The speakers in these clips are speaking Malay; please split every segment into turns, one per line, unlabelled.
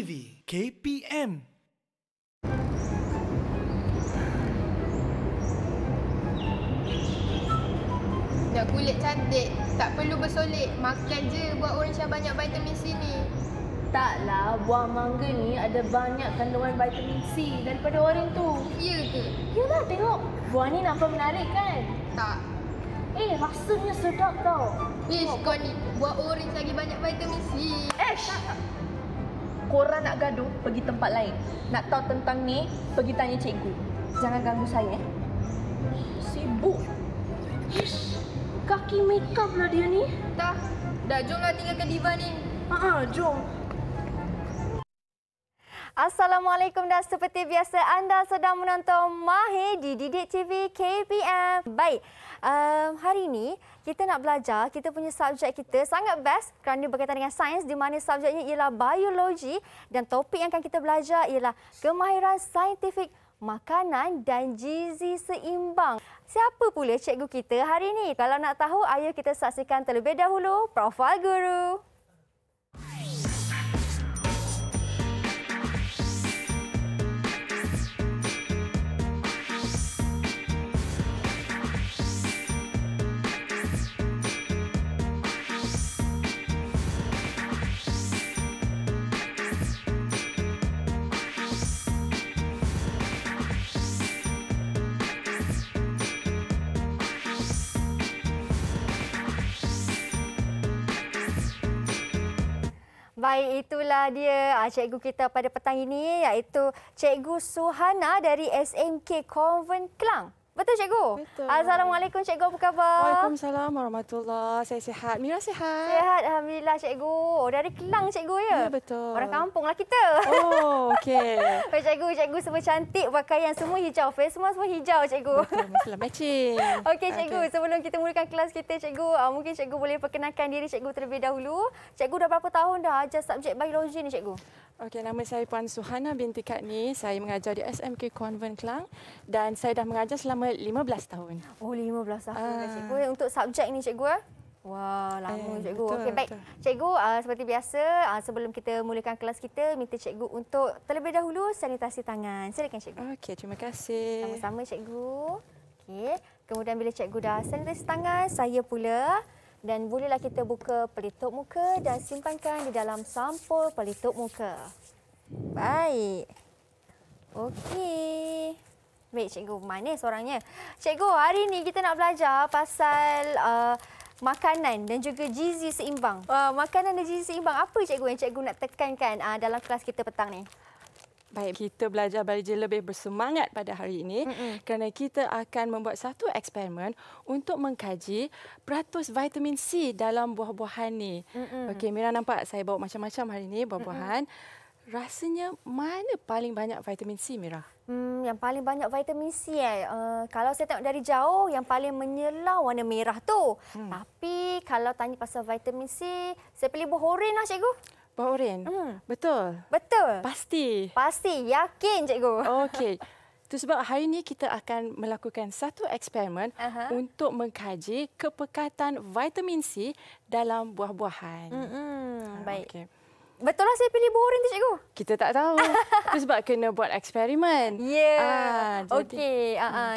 TV KPM Dah kulit cantik Tak perlu bersolek Makan je buat orang macam banyak vitamin C ni Taklah buah mangga ni ada banyak kandungan vitamin C daripada orang tu Ya ke? lah, tengok Buah ni nampak menarik kan? Tak Eh rasanya sedap tau Eh kau ni buah orange lagi banyak vitamin C Eh tak, tak korang nak gaduh, pergi tempat lain. Nak tahu tentang ni, pergi tanya cikgu. Jangan ganggu saya. Eh. Sibuk. Ish, kaki makeup lah dia ni. Dah, dah jomlah tinggalkan diva ni. Haa, jom. Assalamualaikum dan seperti biasa anda sedang menonton Mahi di Didik TV KPM. Baik, um, hari ini kita nak belajar kita punya subjek kita sangat best kerana berkaitan dengan sains di mana subjeknya ialah biologi dan topik yang akan kita belajar ialah kemahiran saintifik makanan dan gizi seimbang. Siapa pula cikgu kita hari ini? Kalau nak tahu, ayo kita saksikan terlebih dahulu Profil Guru. baik itulah dia uh, cikgu kita pada petang ini iaitu cikgu Suhana dari SMK Convent Kelang. Betul cikgu? Betul. Assalamualaikum cikgu, apa khabar? Waalaikumsalam
warahmatullahi. Saya sihat. Mira sihat. Sihat
alhamdulillah cikgu. Oh, Dari Kelang cikgu ya. Ya betul. Orang kampunglah kita. Oh, okey. Baik cikgu, cikgu semua cantik, pakaian semua hijau, face semua semua hijau cikgu. Betul, mesti lah matching. Okey cikgu, okay. sebelum kita mulakan kelas kita cikgu, uh, mungkin cikgu boleh perkenalkan diri cikgu terlebih dahulu. Cikgu dah berapa tahun
dah ajar subjek biologi ni cikgu? Okey, nama saya Puan Suhana binti Katni. Saya mengajar di SMK Convent Kelang dan saya dah mengajar selama 15 tahun. Oh, 15 tahun. Uh.
Cikgu, untuk subjek ni cikgu? Eh? Wah, lama, eh, cikgu. Betul, okay, baik. Betul. Cikgu, uh, seperti biasa, uh, sebelum kita mulakan kelas kita, minta cikgu untuk terlebih dahulu sanitasi tangan. Silakan, cikgu. Okey, terima kasih. Sama-sama, cikgu. Okay. Kemudian bila cikgu dah sanitasi tangan, saya pula. Dan bolehlah kita buka pelitup muka dan simpankan di dalam sampul pelitup muka. Baik. Okey. Baik, cikgu. Manis orangnya. Cikgu, hari ini kita nak belajar pasal uh, makanan dan juga gizi seimbang. Uh, makanan dan gizi seimbang. Apa cikgu yang cikgu nak tekankan uh, dalam kelas kita petang ni?
Baik, kita belajar belajar lebih bersemangat pada hari ini mm -mm. kerana kita akan membuat satu eksperimen untuk mengkaji peratus vitamin C dalam buah-buahan ini. Mm -mm. Okey, Mira nampak saya bawa macam-macam hari ini buah-buahan. Mm -mm rasanya mana paling banyak vitamin C merah? Hmm, yang paling banyak vitamin C eh. Uh, kalau saya tengok dari jauh yang paling menyelau
warna merah tu. Hmm. Tapi kalau tanya pasal vitamin C, saya pilih buah oren lah cikgu.
Buah oren. Hmm. Betul. Betul. Pasti. Pasti yakin cikgu. Okey. Itu sebab hari ini kita akan melakukan satu eksperimen uh-huh. untuk mengkaji kepekatan vitamin C dalam buah-buahan. Hmm. Baik. Okay. Betul lah saya pilih boring tu cikgu. Kita tak tahu. Itu sebab kena buat eksperimen. Ya. Yeah. Ah, okey. Ah, ah.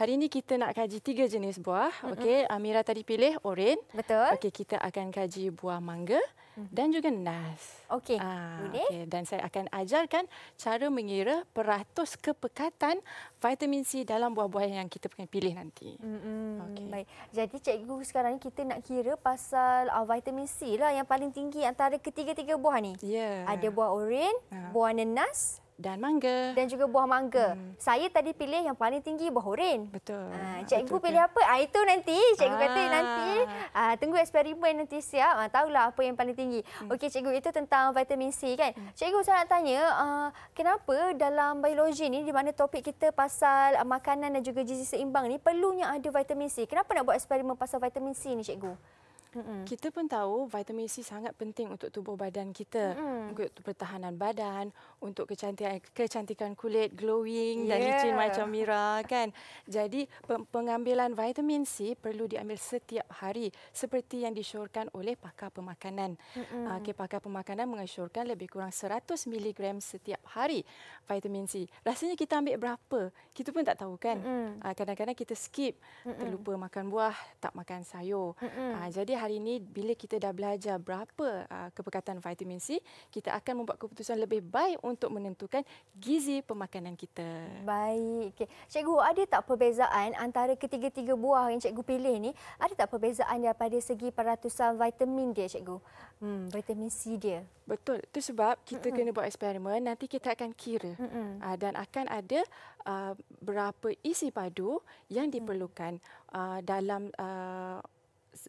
Hari ini kita nak kaji tiga jenis buah. Mm-hmm. Okey, Amira tadi pilih oren. Betul. Okey, kita akan kaji buah mangga mm-hmm. dan juga nas. Okey. Ah, boleh. Okay. dan saya akan ajarkan cara mengira peratus kepekatan vitamin C dalam buah buahan yang kita akan pilih nanti. Mm-hmm. Okey. Baik.
Jadi cikgu sekarang ni kita nak kira pasal uh, vitamin C lah yang paling tinggi antara ketiga-tiga buah ni. Ya. Yeah. Ada buah oren, uh. buah nenas dan mangga. Dan juga buah mangga. Hmm. Saya tadi pilih yang paling tinggi buah oren. Betul. Ha, cikgu Betul pilih apa? Ha, itu nanti. Cikgu ah. kata nanti. Ha, tunggu eksperimen nanti siap. Ha, tahulah apa yang paling tinggi. Hmm. Okey, cikgu. Itu tentang vitamin C kan? Hmm. Cikgu, saya nak tanya. Uh, kenapa dalam biologi ni di mana topik kita pasal makanan dan juga gizi seimbang ni perlunya ada vitamin C? Kenapa nak buat
eksperimen pasal vitamin C ni, cikgu? Mm-hmm. Kita pun tahu vitamin C sangat penting untuk tubuh badan kita, mm-hmm. untuk pertahanan badan, untuk kecantikan kecantikan kulit glowing yeah. dan licin macam Mira kan. Jadi pengambilan vitamin C perlu diambil setiap hari seperti yang disyorkan oleh pakar pemakanan. Mm-hmm. Ah, okay, pakar pemakanan mengesyorkan lebih kurang 100 mg setiap hari vitamin C. Rasanya kita ambil berapa? Kita pun tak tahu kan. Mm-hmm. kita skip, mm-hmm. terlupa makan buah, tak makan sayur. Mm-hmm. Jadi hari ini bila kita dah belajar berapa uh, ah, kepekatan vitamin C, kita akan membuat keputusan lebih baik untuk menentukan gizi pemakanan kita. Baik. Okay. Cikgu, ada tak perbezaan antara ketiga-tiga buah yang cikgu pilih
ni? Ada tak perbezaan daripada segi peratusan vitamin dia, cikgu? Hmm, vitamin C
dia. Betul. Itu sebab kita mm-hmm. kena buat eksperimen, nanti kita akan kira. Mm-hmm. Uh, dan akan ada uh, berapa isi padu yang diperlukan uh, dalam uh,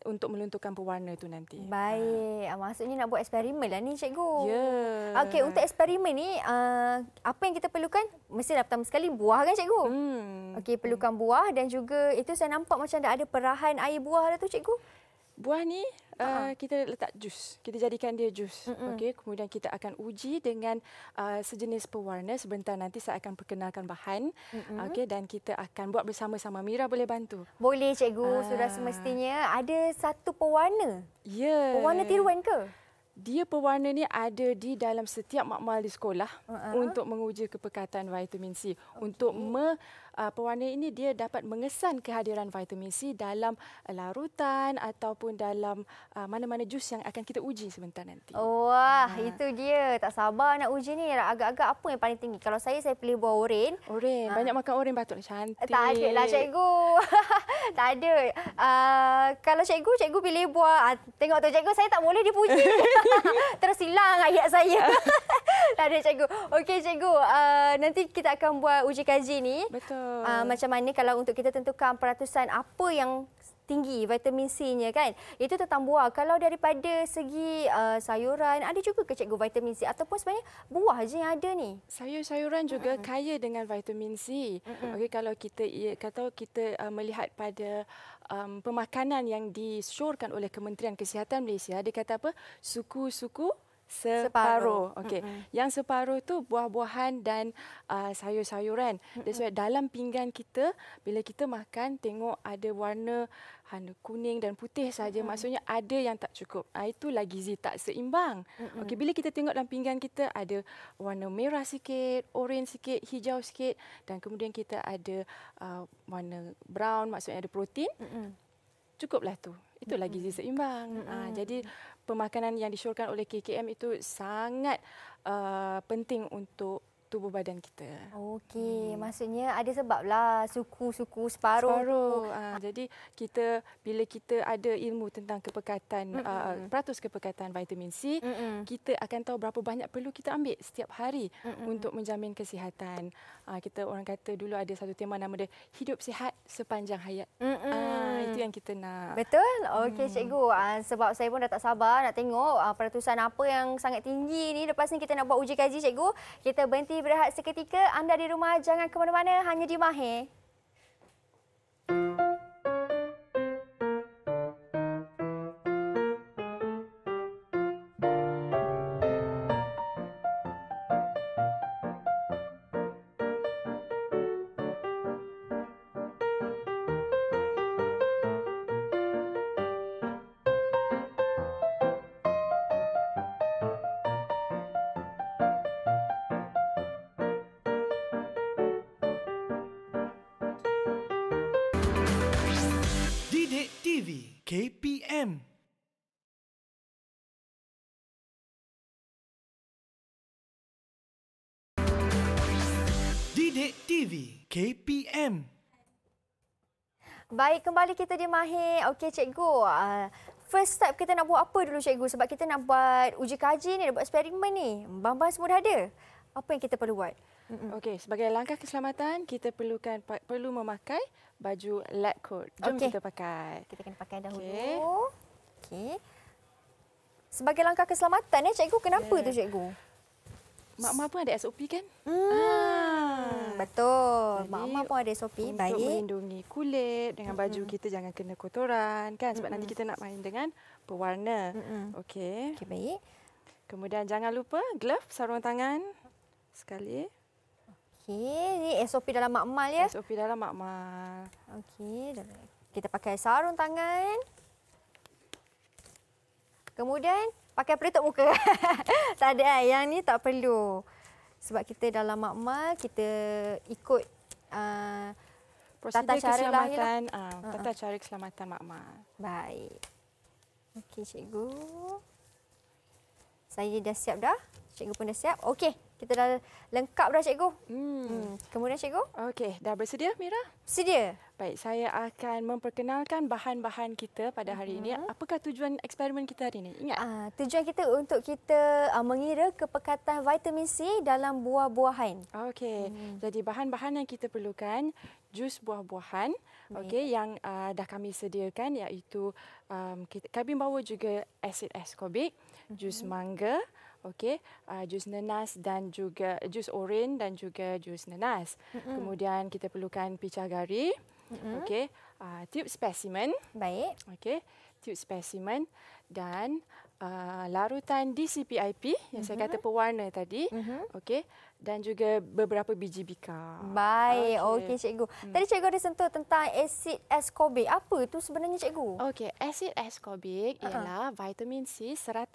untuk meluntukkan pewarna itu nanti. Ha. Baik. Ha. Maksudnya nak buat eksperimen
lah ni cikgu. Ya. Yeah. Okey, untuk eksperimen ni, uh, apa yang kita perlukan? Mestilah pertama sekali buah kan cikgu? Hmm. Okey, perlukan buah dan juga itu saya nampak macam dah ada perahan
air buah dah tu cikgu. Buah ni uh, kita letak jus. Kita jadikan dia jus. Mm-hmm. Okey, kemudian kita akan uji dengan uh, sejenis pewarna. Sebentar nanti saya akan perkenalkan bahan. Mm-hmm. Okey, dan kita akan buat bersama-sama. Mira boleh bantu? Boleh, cikgu. Uh, Sudah semestinya ada satu pewarna. Ya. Yeah. Pewarna tiruan ke? Dia pewarna ni ada di dalam setiap makmal di sekolah uh-huh. untuk menguji kepekatan vitamin C okay. untuk me uh, pewarna ini dia dapat mengesan kehadiran vitamin C dalam uh, larutan ataupun dalam uh, mana-mana jus yang akan kita uji sebentar nanti.
Wah, uh. itu dia. Tak sabar nak uji ni. Agak-agak apa yang paling tinggi? Kalau saya saya pilih buah oren.
Oren. Uh. Banyak makan oren patutlah cantik. Tak ada lah cikgu.
tak ada. Uh, kalau cikgu, cikgu pilih buah. Uh, tengok tu cikgu saya tak boleh dipuji. Terus hilang ayat saya. Tak ada cikgu. Okey cikgu, uh, nanti kita akan buat uji kaji ni. Betul. Uh, macam mana kalau untuk kita tentukan peratusan apa yang tinggi vitamin C-nya kan? Itu tentang buah. Kalau daripada segi uh, sayuran,
ada juga ke cikgu vitamin C? Ataupun sebenarnya buah saja yang ada ni? Sayur-sayuran juga mm-hmm. kaya dengan vitamin C. Mm-hmm. Okey, kalau kita ya, kata kita uh, melihat pada um, pemakanan yang disyorkan oleh Kementerian Kesihatan Malaysia, dia kata apa? Suku-suku separuh. separuh. Okey. Mm -hmm. Yang separuh tu buah-buahan dan uh, sayur-sayuran. That's why dalam pinggan kita bila kita makan tengok ada warna hanya kuning dan putih saja mm -hmm. maksudnya ada yang tak cukup. Ah itu lagi gizi tak seimbang. Mm -hmm. Okey, bila kita tengok dalam pinggan kita ada warna merah sikit, oranye sikit, hijau sikit dan kemudian kita ada uh, warna brown maksudnya ada protein. Mm -hmm. Cukuplah tu. Itu Itulah gizi seimbang. Mm -hmm. ha, jadi pemakanan yang disyorkan oleh KKM itu sangat uh, penting untuk tubuh badan kita. Okey, hmm. maksudnya ada sebablah suku-suku separuh. separuh. Ha, jadi kita bila kita ada ilmu tentang kepekatan mm-hmm. uh, peratus kepekatan vitamin C, mm-hmm. kita akan tahu berapa banyak perlu kita ambil setiap hari mm-hmm. untuk menjamin kesihatan. Uh, kita orang kata dulu ada satu tema nama dia hidup sihat sepanjang hayat. Mm-hmm. Uh, itu yang kita nak.
Betul. Okey, mm. cikgu. Uh, sebab saya pun dah tak sabar nak tengok uh, peratusan apa yang sangat tinggi ni lepas ni kita nak buat uji kaji cikgu. Kita berhenti berehat seketika. Anda di rumah, jangan ke mana-mana. Hanya di Mahir. Thank you. KPM. Baik, kembali kita di Mahir. Okey, cikgu. Uh, first step kita nak buat apa dulu, cikgu? Sebab kita nak buat uji kaji
ni, nak buat eksperimen ni. bahan semua dah ada. Apa yang kita perlu buat? Okey, sebagai langkah keselamatan, kita perlukan perlu memakai baju lab coat. Jom okay. kita pakai. Kita kena pakai dahulu. Okey. Okay. Sebagai langkah keselamatan, ya,
cikgu, kenapa yeah. tu cikgu? Mak-mak pun ada SOP kan? Hmm. Ah.
Betul. Mak-mak pun ada SOP. Untuk baik. melindungi kulit dengan baju mm -hmm. kita jangan kena kotoran. kan? Sebab mm -hmm. nanti kita nak main dengan pewarna. Mm -hmm. Okey. Okey, baik. Kemudian jangan lupa glove sarung tangan sekali. Okey,
ini SOP dalam makmal ya. SOP dalam makmal. Okey, kita pakai sarung tangan. Kemudian pakai pelitup muka. tak ada kan? Yang ni tak perlu. Sebab kita dalam makmal, kita
ikut uh, tata cara keselamatan, lahir. Uh, tata cara keselamatan makmal. Baik. Okey, cikgu.
Saya dah siap dah. Cikgu pun dah siap. Okey kita dah lengkap dah cikgu. Hmm. hmm.
Kemudian cikgu? Okey, dah bersedia Mira? Bersedia. Baik, saya akan memperkenalkan bahan-bahan kita pada hari uh ini. Mhm. Apakah tujuan eksperimen kita hari ini? Ingat? Uh,
tujuan kita untuk kita
uh, mengira kepekatan vitamin C dalam buah-buahan. Okey. Hmm. Jadi bahan-bahan yang kita perlukan jus buah-buahan. Okay, yang uh, dah kami sediakan iaitu um, kita, kami bawa juga asid ascorbic, uh jus mhm. mangga, okey uh, jus nenas dan juga jus oren dan juga jus nenas mm-hmm. kemudian kita perlukan picah gari mm-hmm. okey uh, tube specimen baik okey tube specimen dan uh, larutan DCPIP yang mm-hmm. saya kata pewarna tadi mm-hmm. okey dan juga beberapa biji bika. Baik, okey okay, cikgu. Hmm. Tadi cikgu ada sentuh tentang asid ascorbic. Apa itu sebenarnya cikgu? Okey, asid ascorbic uh-huh. ialah vitamin C 100%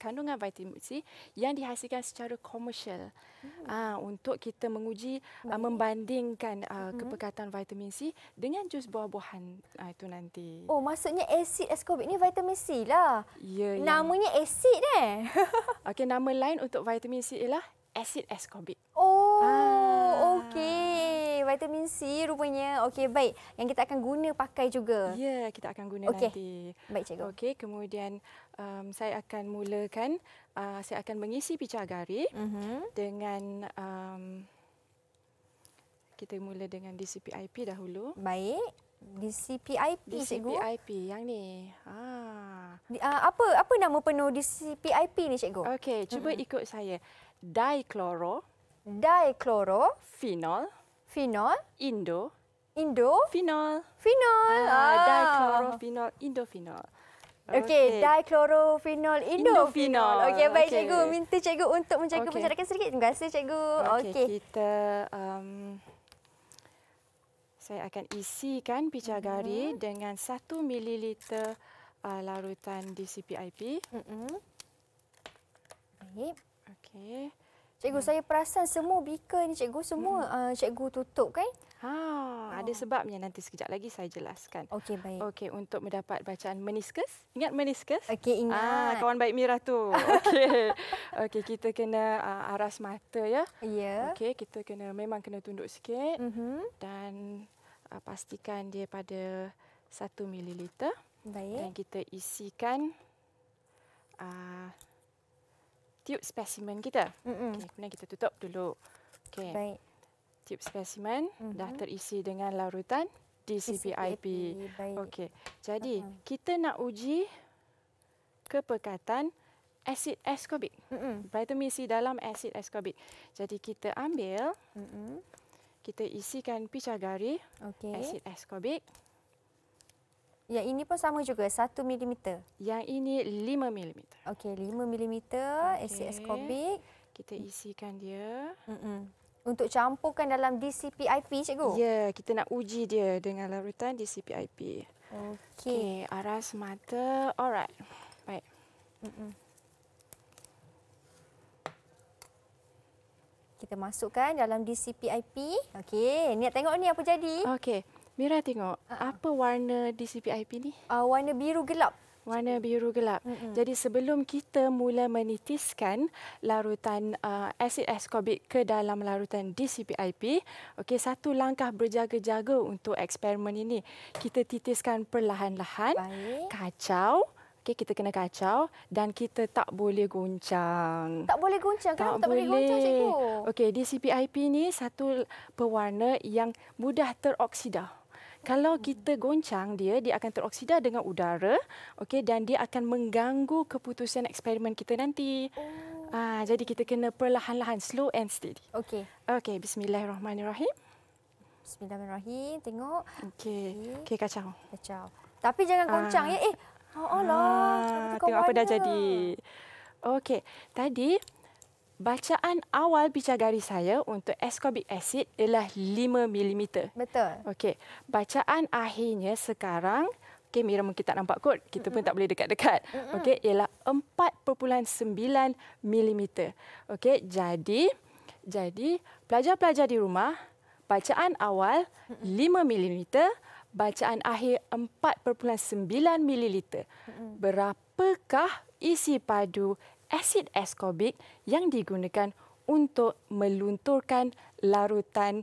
kandungan vitamin C yang dihasilkan secara komersial. hmm. uh, untuk kita menguji uh, membandingkan uh, ah, mm-hmm. kepekatan vitamin C dengan jus buah-buahan uh, itu nanti. Oh, maksudnya asid ascorbic ini vitamin C lah. Ya. Yeah, namanya yeah. asid eh. okey, nama lain untuk vitamin C ialah Asid ascorbic. Oh, ah. okey. Vitamin C rupanya. Okey, baik. Yang kita akan guna pakai juga. Ya, yeah, kita akan guna okay. nanti. Baik, cikgu. Okey, kemudian um, saya akan mulakan. Uh, saya akan mengisi picah gari uh-huh. dengan... Um, kita mula dengan DCPIP dahulu. Baik. DCPIP, cikgu. DCPIP, yang ni. Ah. Uh, apa apa nama penuh DCPIP ni, cikgu? Okey, cuba uh-huh. ikut saya dichloro, dichloro, phenol, phenol, indo, indo, phenol, phenol, ah, ah. dichloro, phenol, indo, phenol. Okey, okay. dichlorophenol indophenol. Okey, baik okay. cikgu. Minta cikgu untuk
menjaga okay. penjarakan
sedikit. Terima kasih cikgu. Okey, okay. kita um, saya akan isikan pecah mm-hmm. gari mm-hmm. dengan satu mililiter uh, larutan DCPIP. Mm-hmm. Baik. Okey.
Cikgu hmm. saya perasan semua beaker ni cikgu semua hmm. uh,
cikgu tutup kan? Ha, ada oh. sebabnya nanti sekejap lagi saya jelaskan. Okey baik. Okey untuk mendapat bacaan meniskus Ingat meniskus? Okey ingat. Ah kawan baik Mira tu. Okey. Okey kita kena uh, aras mata ya. Ya. Yeah. Okey kita kena memang kena tunduk sikit. Mm-hmm. Dan uh, pastikan dia pada 1 ml. Baik. Dan kita isikan uh, tube specimen kita. Okay, kemudian kita tutup dulu. Okay. Baik. Tube specimen mm-hmm. dah terisi dengan larutan DCPIP. DCPIP. Okey. Jadi, uh-huh. kita nak uji kepekatan asid ascorbic. Mm-hmm. Vitamin C dalam asid ascorbic. Jadi, kita ambil, mm-hmm. kita isikan pica gari okay. asid ascorbic. Yang ini pun sama juga, 1 mm. Yang ini 5 mm. Okey, 5 mm okay.
SCS Cobic. Kita isikan dia. Mm-mm. Untuk campurkan dalam
DCPIP, cikgu? Ya, yeah, kita nak uji dia dengan larutan DCPIP. Okey. Okay, aras mata. Alright. Baik. Mm-mm.
Kita masukkan dalam DCPIP.
Okey, niat tengok ni apa jadi. Okey. Mira tengok uh-huh. apa warna DCPIP ni? Uh, warna biru gelap. Warna biru gelap. Mm-hmm. Jadi sebelum kita mula menitiskan larutan uh, asid ascorbic ke dalam larutan DCPIP, okay satu langkah berjaga-jaga untuk eksperimen ini. Kita titiskan perlahan-lahan. Baik. Kacau. okay kita kena kacau dan kita tak boleh goncang. Tak boleh goncang kan? tak, tak boleh guncang cikgu? Okey DCPIP ni satu pewarna yang mudah teroksida kalau kita goncang dia dia akan teroksida dengan udara okay? dan dia akan mengganggu keputusan eksperimen kita nanti oh. ha, jadi kita kena perlahan-lahan slow and steady okey okey bismillahirrahmanirrahim bismillahirrahmanirrahim tengok okey okey okay, kacau kacau tapi jangan goncang ha. ya eh ha oh, alah ha, ah, tengok apa dah jadi okey tadi Bacaan awal pijar garis saya untuk ascorbic acid ialah 5 mm. Betul. Okey. Bacaan akhirnya sekarang Okey, Mira mungkin tak nampak kot. Kita pun tak boleh dekat-dekat. Okey, ialah 4.9 mm. Okey, jadi jadi pelajar-pelajar di rumah, bacaan awal 5 mm, bacaan akhir 4.9 ml. Berapakah isi padu asid askorbik yang digunakan untuk melunturkan larutan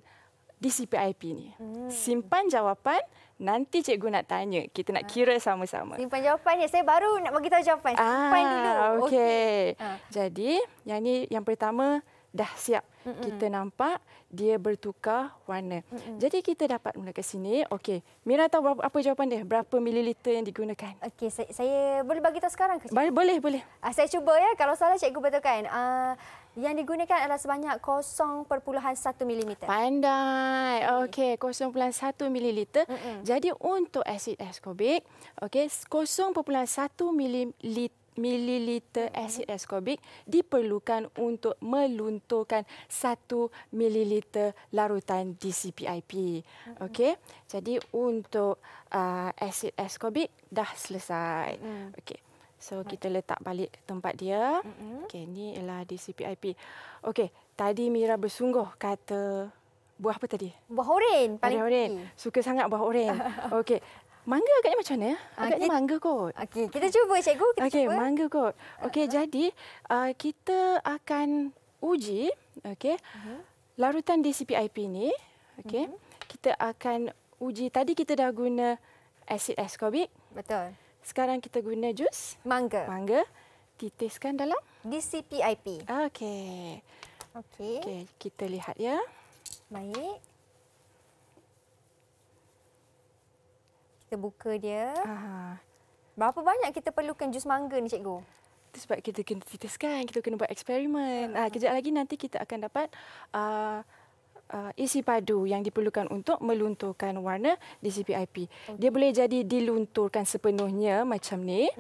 di CPIP ni.
Hmm. Simpan
jawapan, nanti cikgu nak tanya. Kita nak ah. kira sama-sama.
Simpan jawapan ya
saya baru nak bagi tahu jawapan. Simpan ah, dulu. Okey. Okay. Ah. Jadi, yang ni yang pertama dah siap kita nampak dia bertukar warna. Mm-mm. Jadi kita dapat menggunakan sini. Okey, Mira tahu berapa, apa jawapan dia? Berapa mililiter yang digunakan? Okey, saya, saya boleh bagi tahu sekarang ke? Cikgu? Boleh, boleh, boleh. Ah, saya cuba ya. Kalau salah cikgu
betulkan. Uh, yang digunakan adalah sebanyak 0.1 mm. Pandai.
Okey, okay. 0.1 mm. Jadi untuk asid ascorbic, okey, 0.1 mm mililiter asid ascorbic diperlukan untuk melunturkan 1 mililiter larutan DCPIP. Okey. Jadi untuk uh, asid ascorbic dah selesai. Mm. Okey. So kita letak balik tempat dia. Okey, ni ialah DCPIP. Okey, tadi Mira bersungguh kata buah apa tadi? Buah oren paling. Buah oren. Suka sangat buah oren. Okey. Mangga agaknya macam mana? Eh? Ah, agaknya okay. mangga kot. Okey, kita cuba cikgu. Kita okay, cuba. mangga kot. Okey, uh -huh. jadi uh, kita akan uji okey. Uh mhm. -huh. Larutan DCPIP ini, okey. Uh mhm. -huh. Kita akan uji. Tadi kita dah guna asid ascorbic. Betul. Sekarang kita guna jus mangga. Mangga titiskan dalam DCPIP. Okey. Okey. Okey, kita lihat ya. Baik. kita buka dia. Aha. Berapa banyak kita perlukan jus mangga ni cikgu? Itu sebab kita kena titiskan, kita kena buat eksperimen. Ha, kejap lagi nanti kita akan dapat uh, uh, isi padu yang diperlukan untuk melunturkan warna DCPIP. Okay. Dia boleh jadi dilunturkan sepenuhnya macam ni.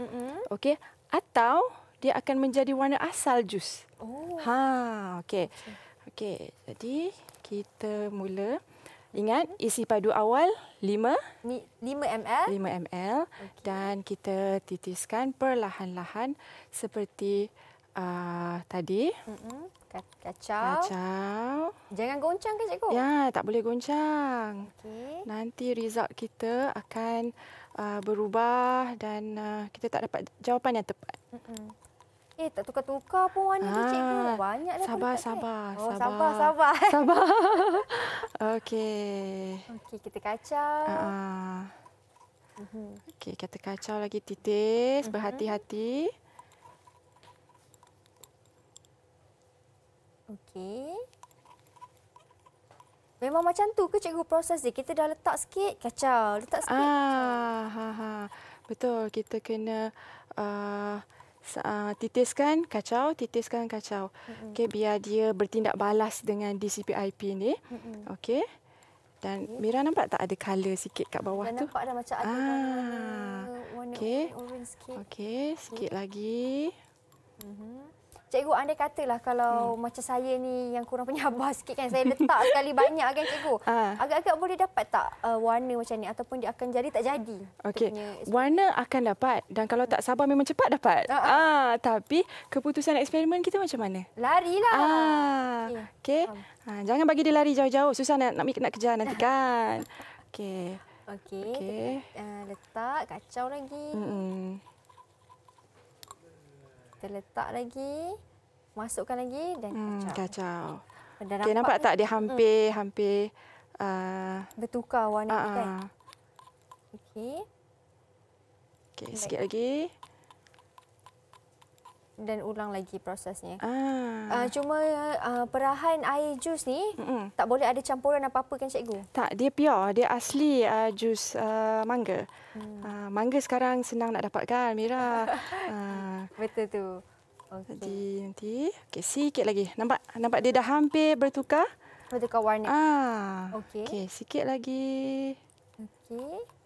Okay. Atau dia akan menjadi warna asal jus. Oh. Ha, okay. Okay. okay. Jadi kita mula. Ingat isi padu awal 5 5 ml 5 ml okay. dan kita titiskan perlahan-lahan seperti uh, tadi. Mm-hmm. Kacau. Kacau. Jangan goncang ke cikgu? Ya, tak boleh goncang. Okay. Nanti result kita akan uh, berubah dan uh, kita tak dapat jawapan yang tepat.
Mm-hmm. Eh, tak tukar-tukar pun warna ah, ni cikgu.
Banyak dah sabar, kulit sabar, kat oh, sabar, sabar. sabar, sabar. Sabar. Okey. Okey, kita kacau. Uh ah, -huh. Ah. Mhm. Okey, kita kacau lagi titis. Uh mhm. -huh. Berhati-hati. Okey. Memang macam tu ke cikgu proses dia? Kita dah letak sikit, kacau. Letak sikit, ah, kacau. Ha, ha. Betul, kita kena... Uh, uh, titiskan kacau, titiskan kacau. Mm-hmm. Okey, biar dia bertindak balas dengan DCPIP ni. Mm-hmm. Okey. Dan okay. Mira nampak tak ada colour sikit kat bawah Dan tu? Nampak dah macam ah. ada warna ah, okay. orange sikit. Okey, sikit okay. lagi.
Mm-hmm. Cikgu, anda katalah kalau hmm. macam saya ni yang kurang penyabar sikit kan, saya letak sekali banyak kan cikgu. Ha. Agak-agak boleh dapat tak uh, warna macam ni ataupun dia akan jadi tak jadi?
Okey, warna akan dapat dan kalau tak sabar memang cepat dapat. Ha. Ha. Ha. Tapi keputusan eksperimen kita macam mana? Larilah. Ha. Okey, okay. ha. jangan bagi dia lari jauh-jauh. Susah nak, nak, nak kejar nanti kan. Okey.
Okey, okay. uh, eh, letak, kacau lagi.
Mm-mm.
Kita letak lagi, masukkan lagi dan hmm, kacau. kacau. Okey, nampak tak dia hmm. hampir hmm.
hampir uh, bertukar warna uh-uh. kan? Ah, ah. Okey. Okey, sikit
lagi dan ulang lagi prosesnya. Ah. Uh, cuma uh, perahan air jus ni mm -mm. tak boleh ada campuran apa-apa kan cikgu?
Tak, dia pure. Dia asli uh, jus uh, mangga. Hmm. Uh, mangga sekarang senang nak dapatkan, Mira. uh. Betul tu. Okay. Jadi nanti, okay, sikit lagi. Nampak nampak dia dah hampir bertukar? Bertukar warna. Ah. Okey. Okay, sikit lagi. Okey.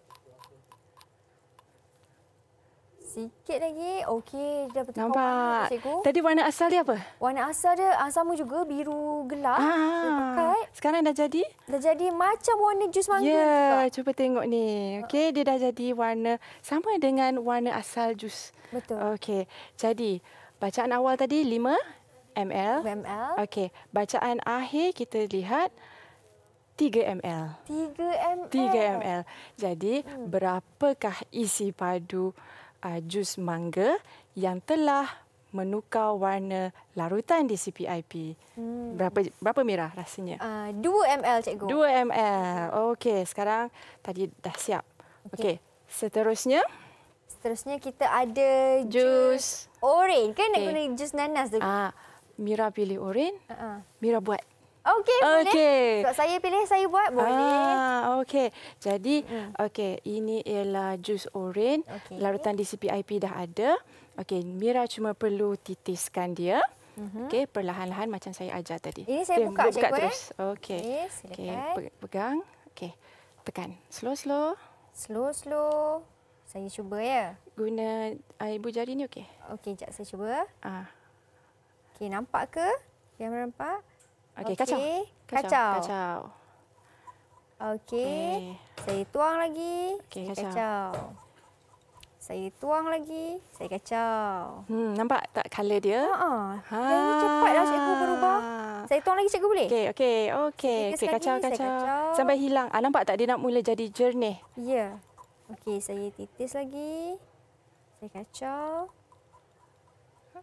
sikit lagi. Okey,
dah betul. Nampak. Cikgu. Tadi warna asal dia apa? Warna asal dia uh, sama juga biru gelap. Ah.
Pekat. Sekarang dah jadi? Dah jadi macam warna
jus mangga. Ya, yeah,
cuba tengok ni. Okey, dia dah jadi warna sama dengan warna asal jus. Betul. Okey. Jadi, bacaan awal tadi 5 ml. 5 ml. Okey, bacaan akhir kita lihat 3 ml.
3 ml. 3 ml.
Jadi, hmm. berapakah isi padu uh, jus mangga yang telah menukar warna larutan di CPIP. Hmm. Berapa berapa merah rasanya? Uh, 2 ml cikgu. 2 ml. Okey, sekarang tadi dah siap. Okey, okay. seterusnya Seterusnya kita ada jus, orange Kan okay. nak guna jus nanas tu? Ah, uh, Mira pilih orange ha, Uh-uh. Ha. Mira buat. Okey, boleh. Okay. Sebab saya pilih, saya buat, boleh. Ah, okey. Jadi, hmm. okey. Ini ialah jus oran. Okay. Larutan DCPIP dah ada. Okey, Mira cuma perlu titiskan dia. Mm-hmm. Okey, perlahan-lahan macam saya ajar tadi. Ini saya okay, buka, buka cikgu. terus. Eh. Okey. Okey, okay, pegang. Okey. Tekan. Slow-slow. Slow-slow. Saya cuba ya. Guna uh, ibu jari ni okey. Okey, jap saya cuba. Ah.
Okey, nampak ke? Yang nampak?
Okey, okay. kacau. Kacau. Kacau.
Okey. Okay. Saya tuang lagi. Okey, kacau. kacau. Saya tuang lagi. Saya kacau.
Hmm, nampak tak color dia? Ha.
Ha. Cepatlah cikgu berubah.
Saya tuang lagi cikgu boleh? Okey, okey, okay, okay. kacau, kacau. Sampai hilang. Ah, nampak tak dia nak mula jadi jernih? Ya. Yeah. Okey, saya
titis lagi. Saya kacau.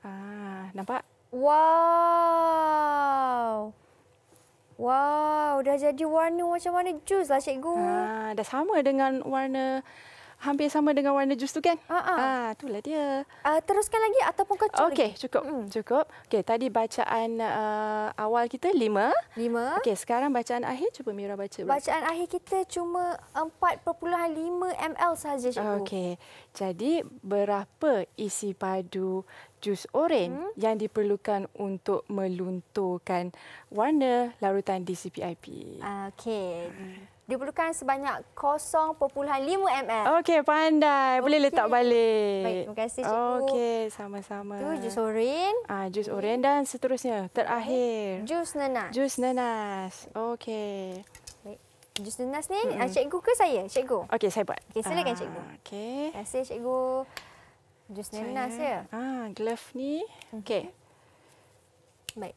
Ah, nampak? Wow. Wow, dah jadi warna
macam mana jus lah cikgu. Ah, dah sama dengan warna hampir sama dengan warna jus tu kan? Ha, ha. ha itulah dia. Uh, teruskan lagi ataupun kau cukup Okey, cukup. Mm. Cukup. Okey, tadi bacaan uh, awal kita lima. Lima. Okey, sekarang bacaan akhir cuba Mira baca. Bacaan akhir kita cuma 4.5 ml sahaja, Cikgu. Okey. Jadi, berapa isi padu jus oren mm. yang diperlukan untuk melunturkan warna larutan DCPIP? Okey. Okey diperlukan sebanyak 0.5 ml. Okey, pandai. Boleh okay. letak balik. Baik, terima kasih cikgu. Okey, sama-sama. Tu jus oren. Ah, jus okay. oren dan seterusnya. Terakhir. Okay. Jus nenas. Jus nenas. Okey. Jus nenas ni mm -mm. cikgu ke saya? Cikgu. Okey, saya buat. Okey, silakan ah, cikgu. Okey. Terima kasih cikgu. Jus nenas ya. Ah, glove ni. Mhm. Okey. Baik.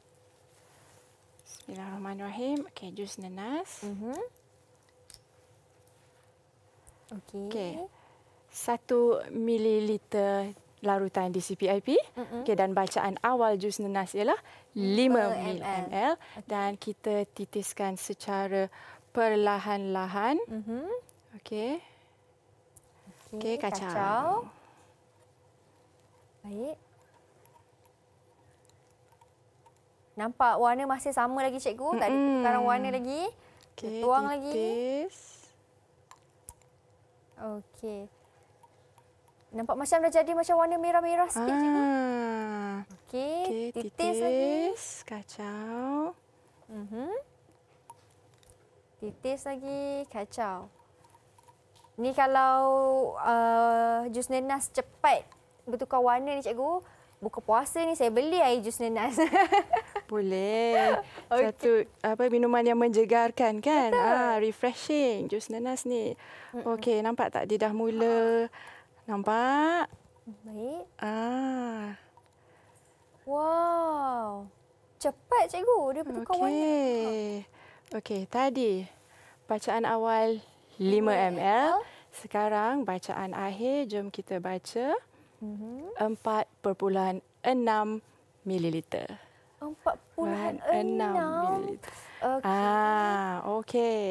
Bismillahirrahmanirrahim. Okey, jus nenas. Mhm. Mm Okey. Okay. Satu mililiter larutan DCPIP. Mm-hmm. Okey dan bacaan awal jus nenas ialah 5 ml okay. dan kita titiskan secara perlahan-lahan. Mhm. Okey. Okey, okay, kacau. kacau. Baik.
Nampak warna masih sama lagi cikgu? Mm-hmm. Tak ada warna lagi. Okey, tuang titis. lagi. Okey. Nampak macam dah jadi macam warna merah-merah sikit ah. juga.
Okey, okay, titis, titis lagi. Kacau. Uh mhm. -huh.
Titis lagi, kacau. Ni kalau uh, jus nenas cepat bertukar warna ni cikgu, uh buka puasa ni saya beli air jus nenas.
Boleh. Okay. Satu apa minuman yang menjegarkan kan? Betul. Ah, refreshing jus nenas ni. Okey, nampak tak dia dah mula. Ha. Nampak? Baik. Ah. Wow. Cepat cikgu, dia tukar okay. warna. Okey. tadi bacaan awal 5 5ml. Sekarang bacaan akhir, jom kita baca mm-hmm. 4.6 mililiter.
4.6 mililiter.
Ah, okay. Ah, okey.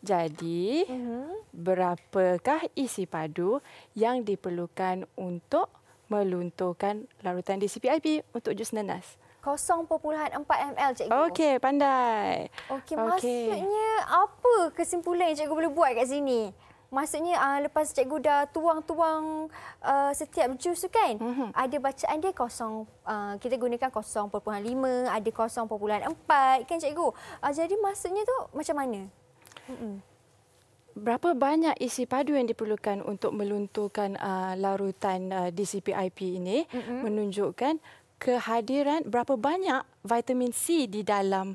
Jadi, mm-hmm. berapakah isi padu yang diperlukan untuk melunturkan larutan DCPIB untuk jus nanas?
0.4 ml cikgu. Okey,
pandai.
Okey, okay. maksudnya apa kesimpulan yang cikgu boleh buat kat sini? Maksudnya uh, lepas cikgu dah tuang-tuang uh, setiap jus tu kan, mm -hmm. ada bacaan dia kosong. Uh, kita gunakan 0.5, ada 0.4 kan cikgu. Uh, jadi maksudnya tu macam mana? Mm -mm.
Berapa banyak isi padu yang diperlukan untuk melunturkan uh, larutan uh, DCPIP ini mm -hmm. menunjukkan kehadiran berapa banyak vitamin C di dalam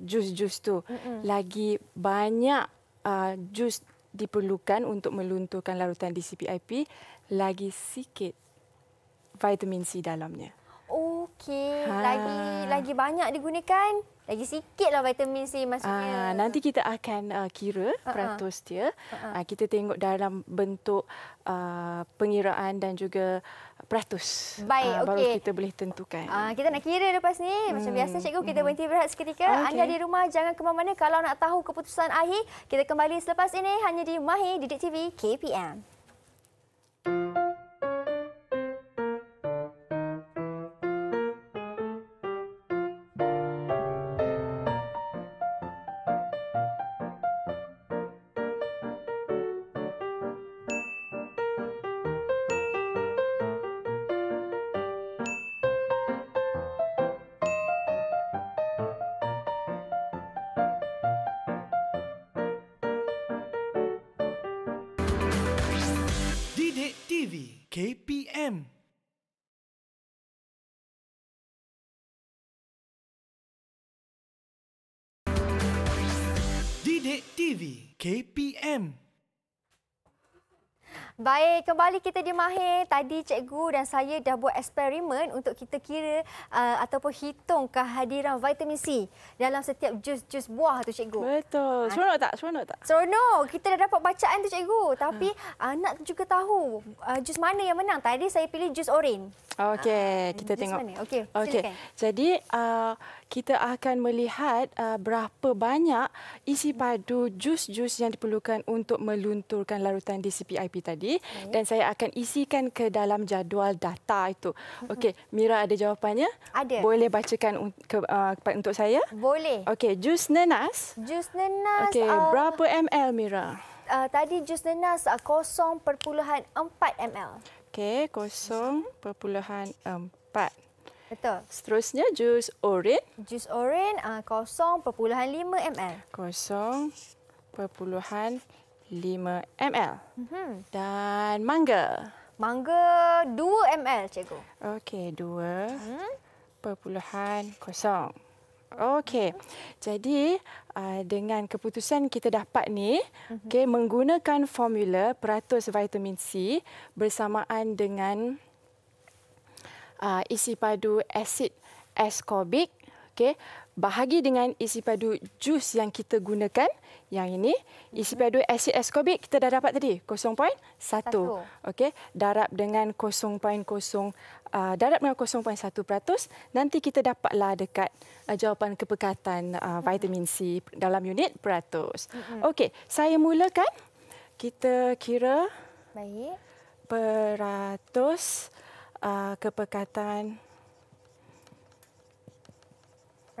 jus-jus uh, tu. Mm -hmm. Lagi banyak uh, jus diperlukan untuk melunturkan larutan di CPIP lagi sikit vitamin C dalamnya. Okey,
ha. lagi lagi banyak digunakan, lagi sikitlah vitamin C maksudnya. Ha, nanti
kita akan uh, kira uh-huh. peratus dia. Uh-huh. Uh, kita tengok dalam bentuk uh, pengiraan dan juga peratus. Baik, uh, okey. Baru kita boleh tentukan. Uh,
kita nak kira lepas ni. Macam hmm. biasa cikgu, kita hmm. berhenti berehat seketika. Okay. Anda di rumah, jangan ke mana-mana. Kalau nak tahu keputusan akhir, kita kembali selepas ini hanya di Mahir Didik TV KPM. Hmm. Baik, kembali kita di Mahir. Tadi cikgu dan saya dah buat eksperimen untuk kita kira uh, ataupun hitung kehadiran vitamin C dalam setiap jus-jus buah tu cikgu. Betul. Ah. Seronok tak? Seronok tak? Seronok. Kita dah dapat bacaan tu cikgu. Ah. Tapi uh. Uh, juga tahu uh, jus mana yang menang. Tadi saya pilih jus oranye.
Okey, ah, kita Just tengok. Okey, okay. Jadi, uh, kita akan melihat uh, berapa banyak isi padu jus-jus yang diperlukan untuk melunturkan larutan di CPIP tadi. Okay. Dan saya akan isikan ke dalam jadual data itu. Okey, Mira ada jawapannya? Ada. Boleh bacakan ke, uh, untuk saya? Boleh. Okey, jus nenas.
Jus nenas. Okey, uh... berapa ml, Mira? Uh, tadi jus nenas uh, 0.4 ml.
Okey, kosong perpuluhan empat. Betul. Seterusnya, jus oran. Jus oran ah, kosong perpuluhan lima ml. Kosong perpuluhan lima ml. Mhm. Dan mangga. Mangga dua ml, cikgu. Okey, dua hmm? perpuluhan kosong. Okey. Jadi uh, dengan keputusan kita dapat ni, uh-huh. okey menggunakan formula peratus vitamin C bersamaan dengan uh, isi padu asid ascorbic, okey bahagi dengan isi padu jus yang kita gunakan. Yang ini, isi mhm. padu asid askorbik kita dah dapat tadi, 0.1. Okey, darab dengan 0.0, uh, darab dengan 0.1%, nanti kita dapatlah dekat uh, jawapan kepekatan uh, mhm. vitamin C dalam unit peratus. Mhm. Okey, saya mulakan. Kita kira Baik. peratus uh, kepekatan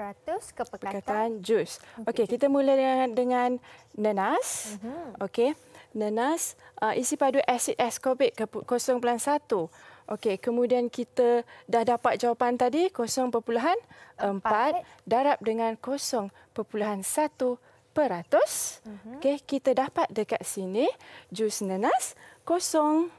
100 kepekatan, kepekatan jus. Okey, okay, kita mula dengan, dengan nenas. Uh-huh. Mhm. Okey, nenas uh, isi padu asid ascorbic ke 0.1. Okey, kemudian kita dah dapat jawapan tadi 0.4 darab dengan 0.1 peratus. Uh-huh. Okey, kita dapat dekat sini jus nenas 0.03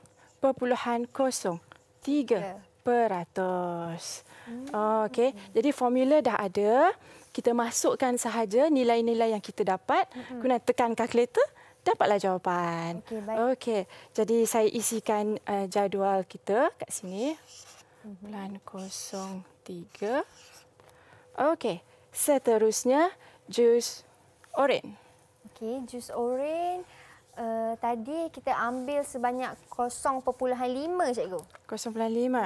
yeah peratus. Hmm. Okey. Jadi formula dah ada. Kita masukkan sahaja nilai-nilai yang kita dapat. Hmm. Guna tekan kalkulator, dapatlah jawapan. Okey. Okay. Jadi saya isikan uh, jadual kita kat sini. Bulan mhm. 03. Okey. Seterusnya, jus oren.
Okey, jus oren. Uh, tadi kita ambil sebanyak
0.5 cikgu. 0.5.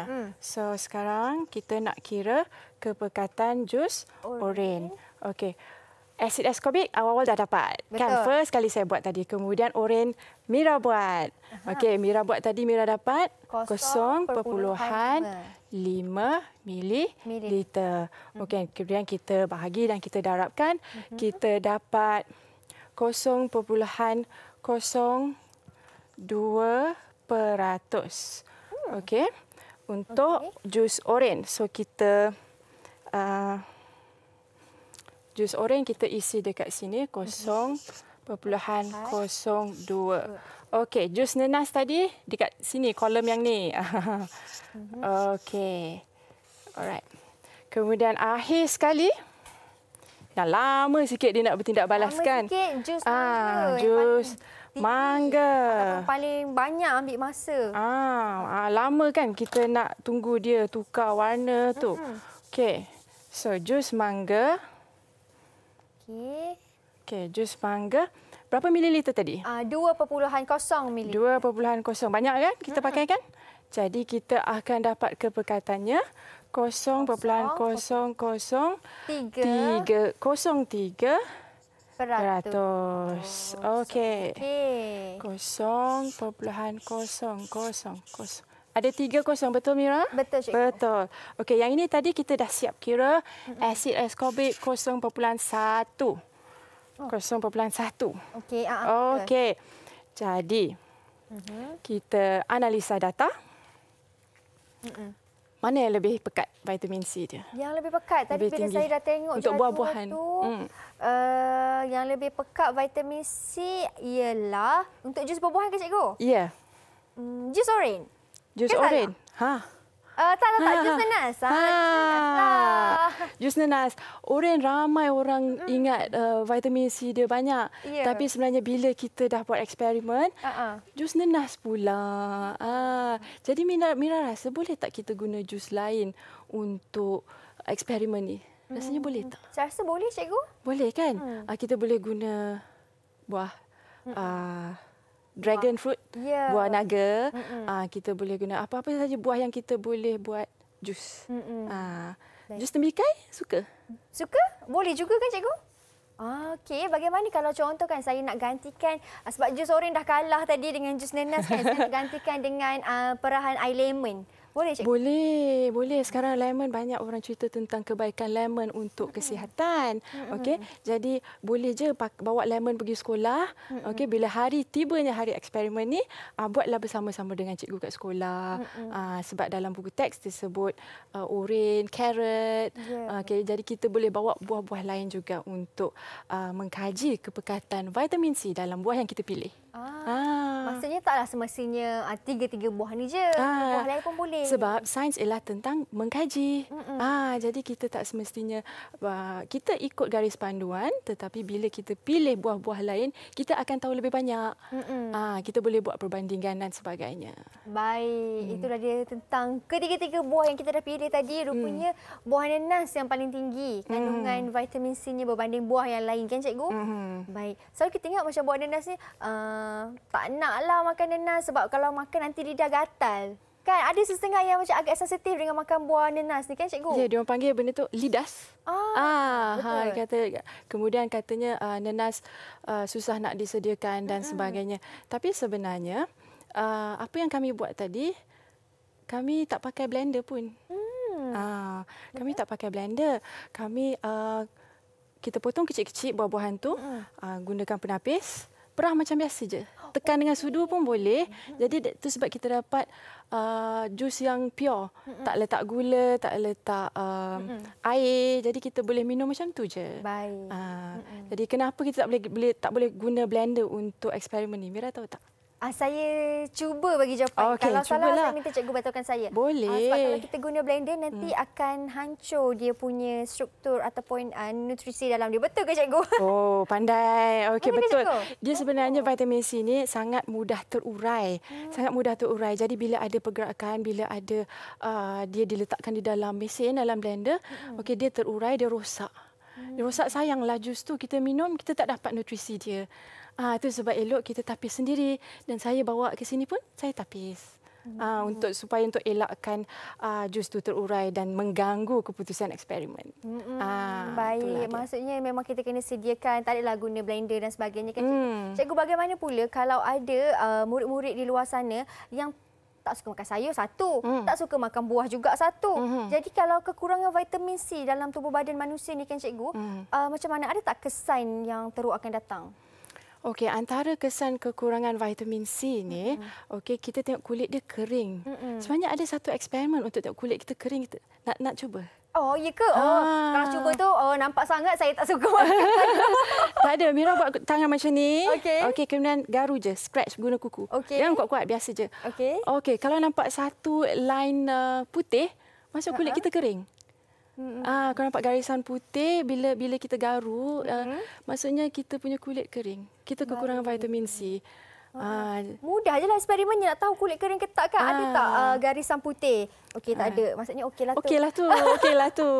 Hmm. So sekarang kita nak kira kepekatan jus oren. Okey. Asid askorbik awal-awal dah dapat. Kan, Betul. Kan first kali saya buat tadi. Kemudian oren Mira buat. Okey, Mira buat tadi Mira dapat 0.5 ml. Hmm. Okey, kemudian kita bahagi dan kita darabkan. Uh mhm. -huh. Kita dapat 0 peratus. Okey. Untuk okay. jus oren. So kita uh, jus oren kita isi dekat sini 0.02. Okey, jus nenas tadi dekat sini kolom yang ni. Mhm. Okey. Alright. Kemudian akhir sekali dah lama sikit dia nak bertindak balaskan. lama sikit jus. Ah, jus. Paling tinggi. Mangga. Ataupun paling banyak ambil masa. Ah, ah lama kan kita nak tunggu dia tukar warna tu. mm Okey. So jus mangga. Okey. Okey, jus mangga. Berapa mililiter tadi? Ah, 2.0 mililiter. 2.0. Banyak kan kita hmm pakai kan? Jadi kita akan dapat kepekatannya 0.003 0.003 Peratus. Okey. Okay. Kosong, perpuluhan kosong, kosong, kosong. Ada tiga kosong, betul Mira? Betul, Cikgu. Betul. Okey, yang ini tadi kita dah siap kira asid ascorbic kosong perpuluhan satu. Oh. Kosong perpuluhan satu. Okey. Ah, ah, Okey. Jadi, mm-hmm. kita analisa data. Okey mana yang lebih pekat vitamin C dia?
Yang lebih pekat tadi lebih bila tinggi. saya dah tengok untuk buah-buahan. Tu, hmm. uh, yang lebih pekat vitamin C ialah untuk jus buah-buahan ke cikgu? Ya. Yeah. Hmm, jus orange. Jus orange, Ha. Uh, tak, tak, tak. Jus nanas, ah. Ha. Ha.
Jus nanas. Orang ramai orang mm. ingat uh, vitamin C dia banyak. Yeah. Tapi sebenarnya bila kita dah buat eksperimen, uh-uh. jus nanas pula. Ha. Jadi Mira, Mira rasa boleh tak kita guna jus lain untuk eksperimen ni?
Rasanya hmm. boleh tak? Saya rasa boleh, cikgu.
Boleh kan? Hmm. kita boleh guna buah. Uh, dragon fruit yeah. buah naga uh, kita boleh guna apa-apa saja buah yang kita boleh buat jus uh, jus tembikai eh? suka suka boleh juga kan cikgu Okey, bagaimana kalau
contoh kan saya nak gantikan ah, sebab jus orange dah kalah tadi dengan jus nenas kan saya nak gantikan
dengan uh, perahan air lemon. Boleh, Cik? Boleh, boleh. Sekarang lemon banyak orang cerita tentang kebaikan lemon untuk kesihatan. Okey. Jadi boleh je bawa lemon pergi sekolah. Okey, bila hari tibanya hari eksperimen ni, uh, buatlah bersama-sama dengan cikgu kat sekolah. Uh, sebab dalam buku teks disebut uh, ah, oren, carrot. Yeah. Okey, jadi kita boleh bawa buah-buah lain juga untuk uh, mengkaji kepekatan vitamin C dalam buah yang kita pilih. Ah. Uh. Maksudnya taklah semestinya ah, tiga-tiga buah ni je. Uh, buah lain pun boleh. Sebab sains ialah tentang mengkaji. Ah, uh, jadi kita tak semestinya ah, kita ikut garis panduan tetapi bila kita pilih buah-buah lain, kita akan tahu lebih banyak. Ah, uh, kita boleh buat perbandingan dan sebagainya.
Baik, mm. itulah dia tentang ketiga-tiga buah yang kita dah pilih tadi. Hmm. Rupanya mm. buah nanas yang paling tinggi hmm. kandungan mm. vitamin C-nya berbanding buah yang lain kan cikgu? Mm-hmm. Baik. So kita tengok macam buah nanas ni uh, tak nak maklah makan nenas sebab kalau makan nanti lidah gatal. Kan ada sesetengah yang macam agak sensitif dengan makan buah nenas ni kan cikgu? Ya, yeah, dia orang panggil
benda tu lidas. Ah, ah Ha, kata kemudian katanya uh, ah, nenas uh, ah, susah nak disediakan dan uh-huh. sebagainya. Tapi sebenarnya uh, apa yang kami buat tadi kami tak pakai blender pun. Hmm. Ah, kami betul. tak pakai blender. Kami uh, kita potong kecil-kecil buah-buahan tu, uh uh, gunakan penapis perah macam biasa je. Tekan dengan sudu pun boleh. Jadi itu sebab kita dapat uh, jus yang pure. Tak letak gula, tak letak uh, air. Jadi kita boleh minum macam tu je. Baik. Uh, jadi kenapa kita tak boleh, boleh tak boleh guna blender untuk eksperimen ni? Mira tahu tak? Ah, saya cuba bagi jawapan. Okay, kalau cubalah. salah, saya minta
cikgu batalkan saya. Boleh. Ah, sebab kalau kita guna blender, nanti hmm. akan hancur
dia punya struktur ataupun uh, nutrisi dalam dia. Betul ke cikgu? Oh, pandai. Okey, betul. Cikgu? Dia sebenarnya vitamin C ini sangat mudah terurai. Hmm. Sangat mudah terurai. Jadi, bila ada pergerakan, bila ada uh, dia diletakkan di dalam mesin, dalam blender, hmm. okey, dia terurai, dia rosak. Hmm. Dia rosak sayanglah jus tu. Kita minum, kita tak dapat nutrisi dia. Ah uh, itu sebab elok kita tapis sendiri dan saya bawa ke sini pun saya tapis. Ah hmm. untuk supaya untuk elakkan uh, jus tu terurai dan mengganggu keputusan eksperimen.
Hmm. Uh, Baik, maksudnya memang kita kena sediakan tak adalah guna blender dan sebagainya kan. Hmm. Cikgu bagaimana pula kalau ada ah, murid-murid uh, di luar sana yang tak suka makan sayur satu, hmm. tak suka makan buah juga satu. Hmm. Jadi kalau kekurangan vitamin C dalam tubuh badan manusia ni kan cikgu, hmm. uh, macam mana ada tak kesan yang teruk akan datang?
Okey, antara kesan kekurangan vitamin C ni, mm-hmm. okey, kita tengok kulit dia kering. Mm-hmm. Sebenarnya ada satu eksperimen untuk tengok kulit kita kering. Kita nak nak cuba?
Oh, ya ke? Oh, ah. kalau cuba tu oh nampak sangat saya tak suka.
tak ada, Mira buat tangan macam ni. Okey, okay, kemudian garu je, scratch guna kuku. Okay. Jangan kuat-kuat biasa je. Okey. Okey, kalau nampak satu line uh, putih, maksud ha, kulit uh-huh. kita kering. Ah, mm-hmm. uh, kalau nampak garisan putih bila bila kita garu, ah, mm-hmm. uh, maksudnya kita punya kulit kering. Kita kekurangan Baik. vitamin C. Ah, ah. mudah lah eksperimennya nak tahu kulit kering
ke tak kan? Ah. Ada tak uh, garisan putih? Okey, tak ah. ada. Maksudnya lah tu. lah tu. Okay
lah tu.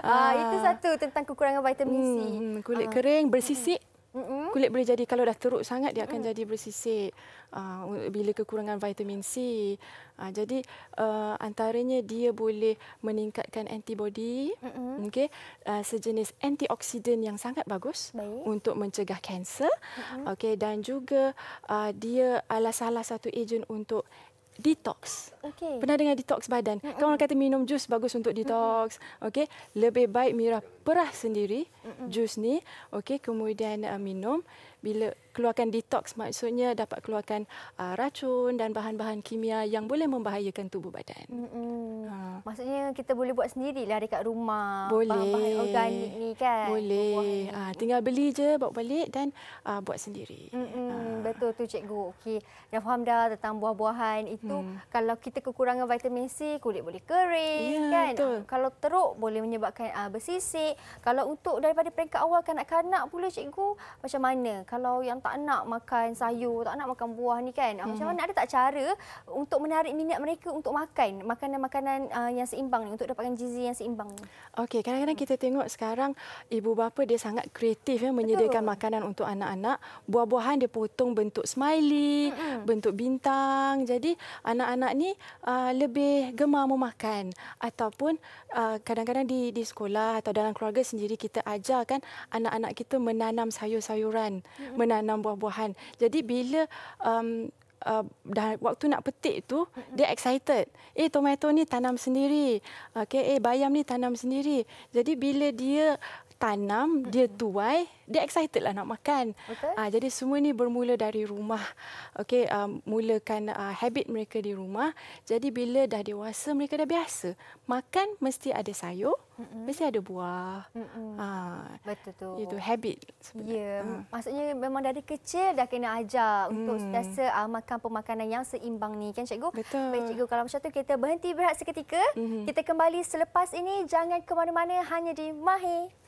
ah, ah, itu satu
tentang kekurangan vitamin C. Hmm, kulit ah.
kering, bersisik,
Mm-hmm. Kulit
boleh jadi kalau dah teruk sangat dia akan mm jadi bersisik uh, bila kekurangan vitamin C. Uh, jadi uh, antaranya dia boleh meningkatkan antibody, mm-hmm. okay, uh, sejenis antioksidan yang sangat bagus Baik. untuk mencegah kanser, mm-hmm. okay, dan juga uh, dia adalah salah satu ejen untuk detox. Okay. Pernah dengar detox badan? Mm-mm. Kan orang kata minum jus bagus untuk detox. Okey, lebih baik Mira perah sendiri Mm-mm. jus ni. Okey, kemudian uh, minum bila keluarkan detox maksudnya dapat keluarkan uh, racun dan bahan-bahan kimia yang boleh membahayakan tubuh badan.
Ha. Maksudnya kita boleh buat sendiri sendirilah dekat rumah boleh. bahan-bahan organik ni kan?
Boleh. Ha, tinggal beli je, bawa balik
dan uh,
buat sendiri. Ha.
Betul tu cikgu. Okay. Dah faham dah tentang buah-buahan itu. Hmm. Kalau kita kekurangan vitamin C, kulit boleh kering. Ya, kan? Betul. Kalau teruk, boleh menyebabkan uh, bersisik. Kalau untuk daripada peringkat awal kanak-kanak pula cikgu, macam mana? Kalau yang tak nak makan sayur, tak nak makan buah ni kan. Ah, macam mhm. mana ada tak cara untuk menarik minat mereka untuk makan makanan-makanan ah, yang seimbang ni, untuk dapatkan gizi yang seimbang ni?
Okey, kadang-kadang hmm. kita tengok sekarang ibu bapa dia sangat kreatif ya menyediakan Betul. makanan untuk anak-anak. Buah-buahan dia potong bentuk smiley, mm bentuk bintang. Jadi anak-anak ni uh, lebih gemar memakan ataupun uh, kadang-kadang di di sekolah atau dalam keluarga sendiri kita kan anak-anak kita menanam sayur-sayuran, mm menanam dengan buah-buahan. Jadi bila um, Uh, dah waktu nak petik tu dia excited. Eh tomato ni tanam sendiri. Okey, eh bayam ni tanam sendiri. Jadi bila dia tanam, hmm dia tuai, dia excited lah nak makan. Okay. Uh, jadi semua ni bermula dari rumah. Okay, uh, mulakan uh, habit mereka di rumah. Jadi bila dah dewasa mereka dah biasa makan mesti ada sayur, hmm mesti ada buah. hmm Uh, Betul tu. Itu habit. Sebenarnya. Yeah, ya, uh.
maksudnya memang dari kecil dah kena ajar untuk mm. uh, makan pemakanan yang seimbang ni kan cikgu? Betul. Baik cikgu kalau macam tu kita berhenti berehat seketika. Mm-hmm. Kita kembali selepas ini jangan ke mana-mana hanya di Mahi.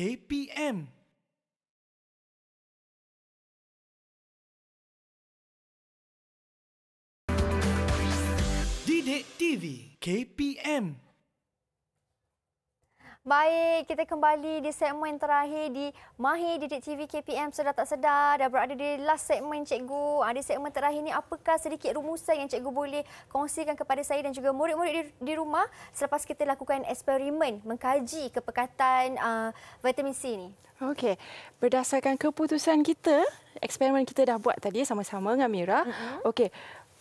escape kita kembali di segmen terakhir di Mahi Didik TV KPM sudah tak sedar dah berada di last segmen cikgu. Ada ah, segmen terakhir ini, apakah sedikit rumusan yang cikgu boleh kongsikan kepada saya dan juga murid-murid di, di rumah selepas kita lakukan
eksperimen mengkaji kepekatan uh, vitamin C ni. Okey. Berdasarkan keputusan kita, eksperimen kita dah buat tadi sama-sama dengan Mira. Uh-huh. Okey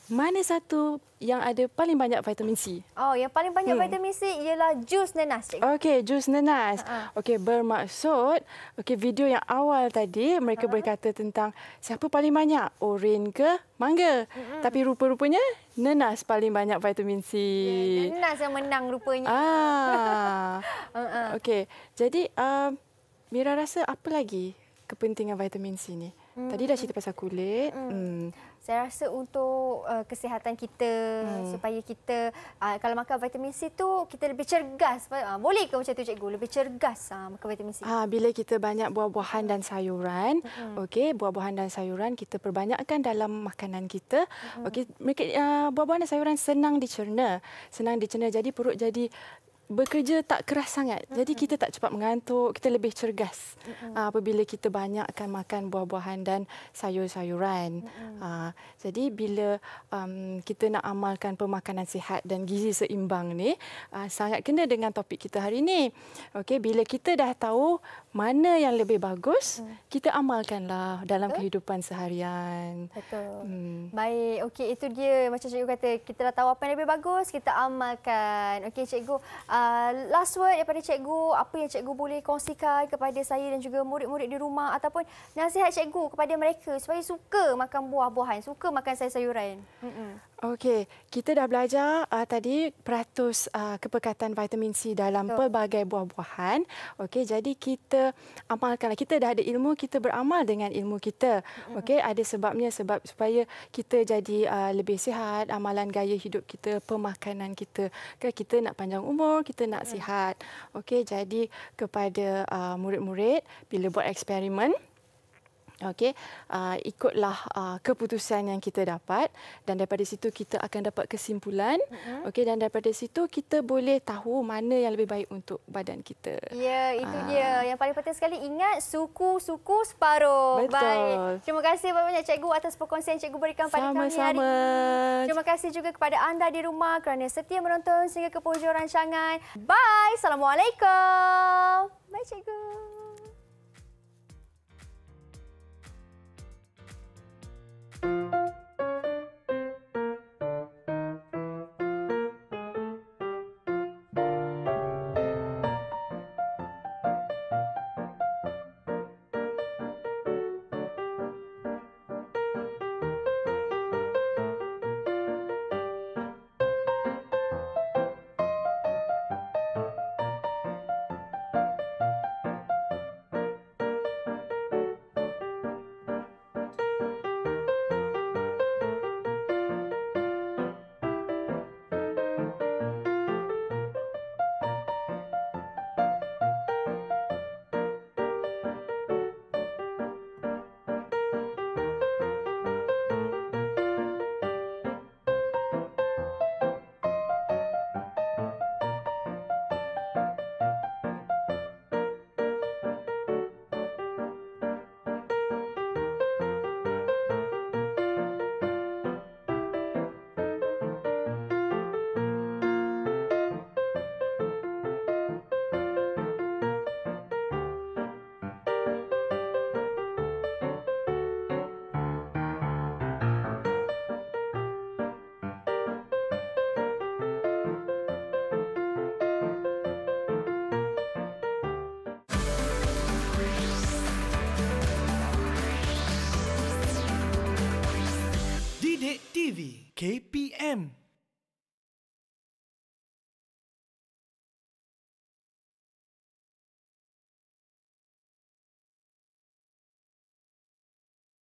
mana satu yang ada paling banyak vitamin C?
Oh, yang paling banyak hmm. vitamin C ialah
jus nenas. Okey, jus nenas. Uh-huh. Okey, bermaksud okey video yang awal tadi mereka uh-huh. berkata tentang siapa paling banyak, oren ke mangga. Uh-huh. Tapi rupa-rupanya nenas paling banyak vitamin C. Yeah,
nenas yang menang rupanya. Ah. uh-huh. Okey.
Jadi, um, Mira rasa apa lagi kepentingan vitamin C ni? Tadi dah cerita pasal kulit. Hmm
saya rasa untuk uh, kesihatan kita hmm. supaya kita uh, kalau makan vitamin C tu kita lebih cergas. Uh, boleh ke macam tu cikgu? Lebih cergas uh, makan vitamin C. Ah
bila kita banyak buah-buahan dan sayuran, hmm. okey, buah-buahan dan sayuran kita perbanyakkan dalam makanan kita. Hmm. Okey, uh, buah-buahan dan sayuran senang dicerna, senang dicerna jadi perut jadi bekerja tak keras sangat. Jadi kita tak cepat mengantuk, kita lebih cergas. uh Apabila kita banyakkan makan buah-buahan dan sayur-sayuran. uh Jadi bila um, kita nak amalkan pemakanan sihat dan gizi seimbang ni, uh, sangat kena dengan topik kita hari ini. Okay, bila kita dah tahu mana yang lebih bagus, uh-huh. kita amalkanlah dalam Betul? kehidupan seharian. Betul. Hmm.
Baik, okay, itu dia macam cikgu kata, kita dah tahu apa yang lebih bagus, kita amalkan. Okay, cikgu Uh, Uh, last word daripada cikgu, apa yang cikgu boleh kongsikan kepada saya dan juga murid-murid di rumah ataupun nasihat cikgu kepada mereka supaya suka makan buah-buahan, suka makan sayur-sayuran.
Mm -mm. Okey, kita dah belajar uh, tadi peratus uh, kepekatan vitamin C dalam so. pelbagai buah-buahan. Okey, jadi kita amalkan. Lah. Kita dah ada ilmu, kita beramal dengan ilmu kita. Okey, ada sebabnya sebab supaya kita jadi uh, lebih sihat, amalan gaya hidup kita, pemakanan kita. Kan kita nak panjang umur, kita nak mm. sihat. Okey, jadi kepada uh, murid-murid bila buat eksperimen Okey, uh, ikutlah uh, keputusan yang kita dapat dan daripada situ kita akan dapat kesimpulan. Uh-huh. Okey, dan daripada situ kita boleh tahu mana yang lebih baik untuk badan kita. Ya, yeah,
itu uh. dia. Ah. Yang paling penting sekali ingat suku-suku separuh. Betul. Baik. Terima kasih banyak-banyak cikgu atas perkongsian yang cikgu berikan pada kami hari ini. Terima kasih juga kepada anda di rumah kerana setia menonton sehingga ke pujuran rancangan. Bye. Assalamualaikum. Bye cikgu.